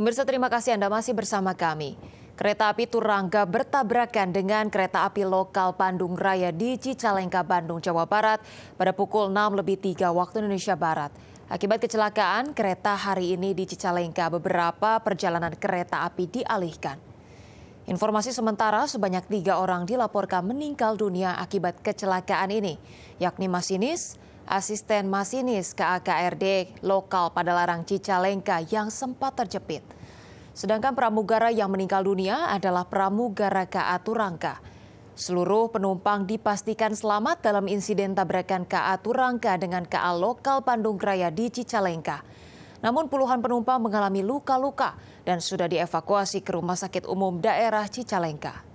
Pemirsa terima kasih Anda masih bersama kami. Kereta api Turangga bertabrakan dengan kereta api lokal Bandung Raya di Cicalengka, Bandung, Jawa Barat pada pukul 6 lebih 3 waktu Indonesia Barat. Akibat kecelakaan, kereta hari ini di Cicalengka beberapa perjalanan kereta api dialihkan. Informasi sementara sebanyak tiga orang dilaporkan meninggal dunia akibat kecelakaan ini, yakni masinis, asisten masinis KAKRD lokal pada larang Cicalengka yang sempat terjepit. Sedangkan pramugara yang meninggal dunia adalah pramugara KA Turangka. Seluruh penumpang dipastikan selamat dalam insiden tabrakan KA Turangka dengan KA lokal Bandung Raya di Cicalengka. Namun puluhan penumpang mengalami luka-luka dan sudah dievakuasi ke Rumah Sakit Umum Daerah Cicalengka.